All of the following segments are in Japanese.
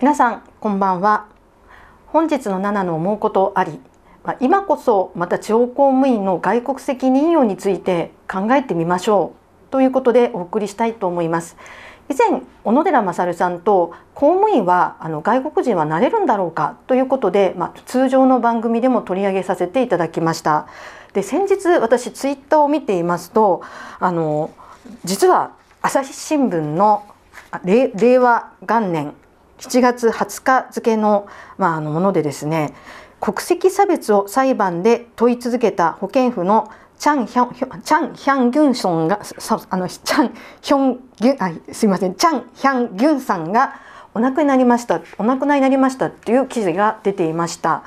皆さんこんばんは本日の7の思うことあり今こそまた地方公務員の外国籍任用について考えてみましょうということでお送りしたいと思います以前小野寺勝さんと公務員はあの外国人はなれるんだろうかということで、まあ、通常の番組でも取り上げさせていただきましたで先日私ツイッターを見ていますとあの実は朝日新聞の令和元年7月20日付の,、まあ、あのものでですね国籍差別を裁判で問い続けた保健婦のチャンヒョンャンヒャンギュンソンがあのチャンヒョンギュンあすいませんチャンヒャンギュンさんがお亡くなりましたお亡くなりになりましたっていう記事が出ていました。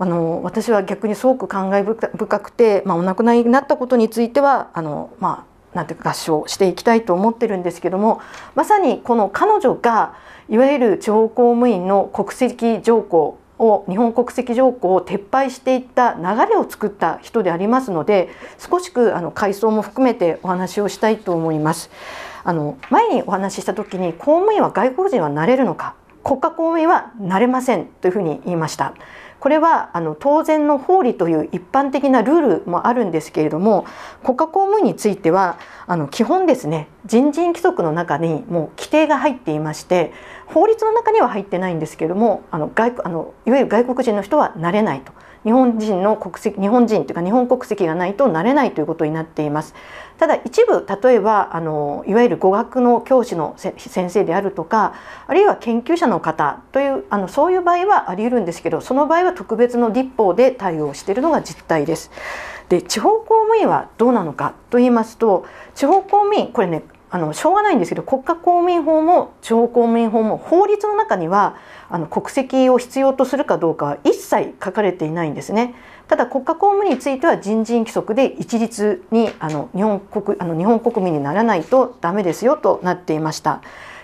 あの私は逆にすごく感慨深くて、まあ、お亡くなりになったことについてはあの、まあ、なんていうか合唱していきたいと思ってるんですけどもまさにこの彼女がいわゆる地方公務員の国籍条項を日本国籍条項を撤廃していった流れを作った人でありますので少しくあの階層も含めてお話をしたいと思います。あの前にお話しした時に公務員は外国人はなれるのか国家公務員はなれませんというふうに言いました。これはあの当然の法理という一般的なルールもあるんですけれども国家公務員についてはあの基本ですね人事院規則の中にもう規定が入っていまして法律の中には入ってないんですけれどもあの外あのいわゆる外国人の人はなれないと日本人の国籍日本人というか日本国籍がないとなれないということになっています。ただ一部例えばあのいわゆる語学の教師の先生であるとかあるいは研究者の方というあのそういう場合はあり得るんですけどその場合は特別の立法で対応しているのが実態です。で地方公務員はどうなのかと言いますと地方公務員これねあのしょうがないんですけど国家公務員法も地方公務員法も法律の中にはあの国籍を必要とするかどうかは一切書かれていないんですね。ただ国家公務員については人事院規則で一律にあの日本国あの日本国民にならないとダメですよとなっていました。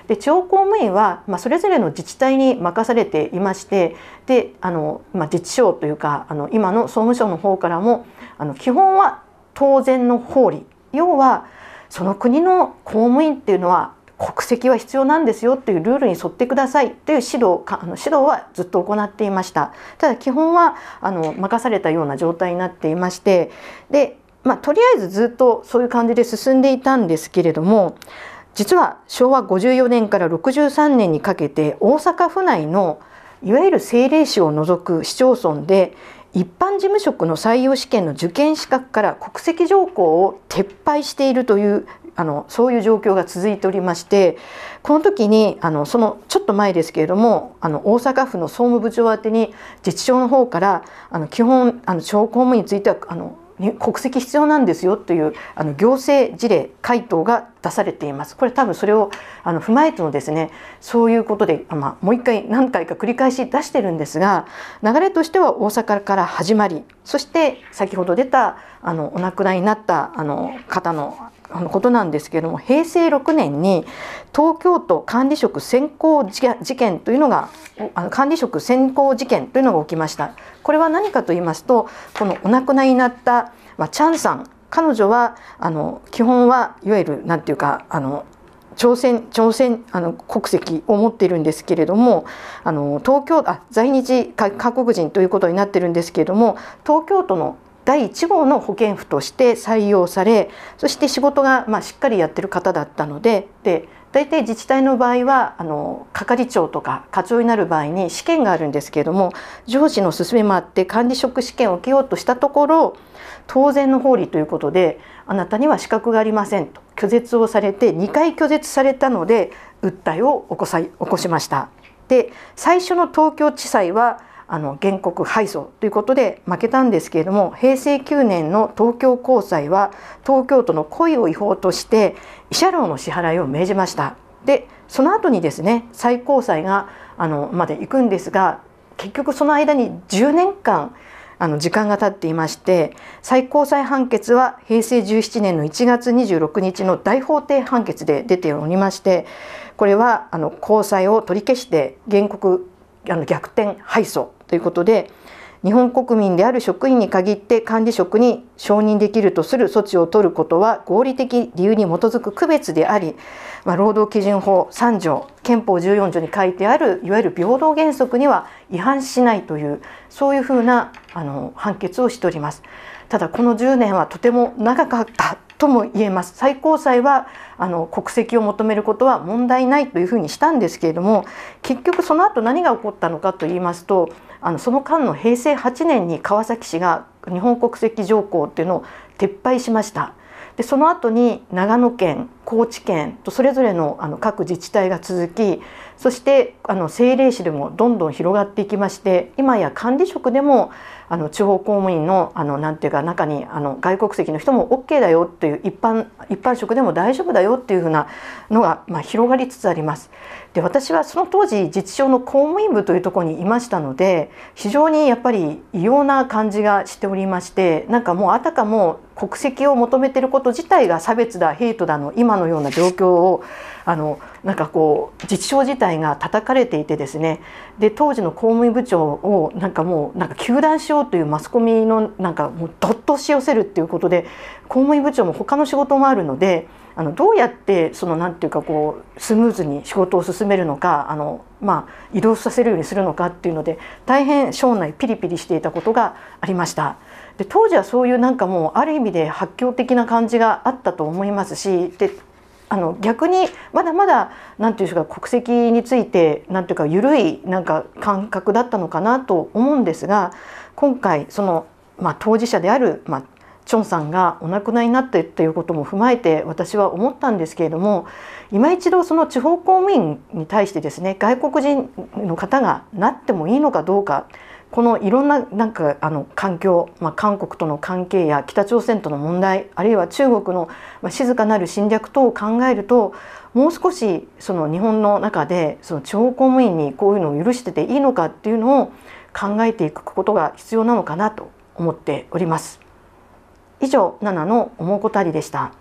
で地方公務員は、まあ、それぞれの自治体に任されていましてであの、まあ、自治省というかあの今の総務省の方からもあの基本は当然の法理要はその国の公務員っていうのは国籍は必要なんですよっていうルールに沿ってくださいという指導あの指導はずっと行っていましたただ基本はあの任されたような状態になっていましてで、まあ、とりあえずずっとそういう感じで進んでいたんですけれども実は昭和54年から63年にかけて大阪府内のいわゆる政令市を除く市町村で、一般事務職の採用試験の受験資格から国籍条項を撤廃しているというあのそういう状況が続いておりましてこの時にあのそのちょっと前ですけれどもあの大阪府の総務部長宛に自治省の方からあの基本あの地方公務員についてはあの国籍必要なんですよというあの行政事例回答が出されています。これ多分それをあの踏まえてのですねそういうことで、まあ、もう一回何回か繰り返し出してるんですが流れとしては大阪から始まりそして先ほど出たあのお亡くなりになったあの方のあのことなんですけれども平成6年に東京都管理職選考事件というのがあの管理職選考事件というのが起きました。これは何かと言いますとこのお亡くなりになった、まあ、チャンさん彼女はあの基本はいわゆる何て言うかあの朝鮮朝鮮あの国籍を持っているんですけれどもあの東京あ在日韓国人ということになってるんですけれども東京都の第1号の保健婦として採用されそして仕事がまあしっかりやってる方だったのでで大体自治体の場合はあの係長とか課長になる場合に試験があるんですけれども上司の勧めもあって管理職試験を受けようとしたところ当然の法理ということであなたには資格がありませんと拒絶をされて2回拒絶されたので訴えを起こさ起こしました。で最初の東京地裁はあの原告敗訴ということで負けたんですけれども平成9年の東京高裁は東京都の故を違法として慰謝料の支払いを命じましたでその後にですね最高裁があのまで行くんですが結局その間に10年間あの時間が経っていまして最高裁判決は平成17年の1月26日の大法廷判決で出ておりましてこれはあの高裁を取り消して原告あの逆転敗訴ということで日本国民である職員に限って管理職に承認できるとする措置を取ることは合理的理由に基づく区別であり、まあ、労働基準法3条憲法14条に書いてあるいわゆる平等原則には違反しないというそういうふうなあの判決をしております。ただこの10年はとても長かったとも言えます最高裁はあの国籍を求めることは問題ないというふうにしたんですけれども結局その後何が起こったのかと言いますとあのその間の平成8年に川崎市が日本国籍条項っていうのを撤廃しました。でその後に長野県高知県とそれぞれのあの各自治体が続きそしてあの政令市でもどんどん広がっていきまして今や管理職でもあの地方公務員のあのなんていうか中にあの外国籍の人も OK だよっていう一般一般職でも大丈夫だよっていうふうなのが、まあ、広がりつつあります。で私はその当時自治省の公務員部というところにいましたので非常にやっぱり異様な感じがしておりましてなんかもうあたかも国籍を求めてること自体が差別だヘイトだの今のような状況をあのなんかこう自治省自体が叩かれていてですねで当時の公務員部長をなんかもうなんか球団しよううというマスコミのなんかもうどっと押し寄せるっていうことで公務員部長も他の仕事もあるのであのどうやってそのなんていうかこうスムーズに仕事を進めるのかあの、まあ、移動させるようにするのかっていうので大変省内ピリピリしていたことがありました。で当時はそういうなんかもうある意味で発狂的な感じがあったと思いますしであの逆にまだまだ何て言うんですか国籍について何ていうか緩いなんか感覚だったのかなと思うんですが今回その、まあ、当事者である、まあ、チョンさんがお亡くなりになってということも踏まえて私は思ったんですけれども今一度その地方公務員に対してですね外国人の方がなってもいいのかどうかこのいろんななんかあの環境、まあ、韓国との関係や北朝鮮との問題あるいは中国の静かなる侵略等を考えるともう少しその日本の中でその地方公務員にこういうのを許してていいのかっていうのを考えていくことが必要なのかなと思っております。以上、7の思うことありでした。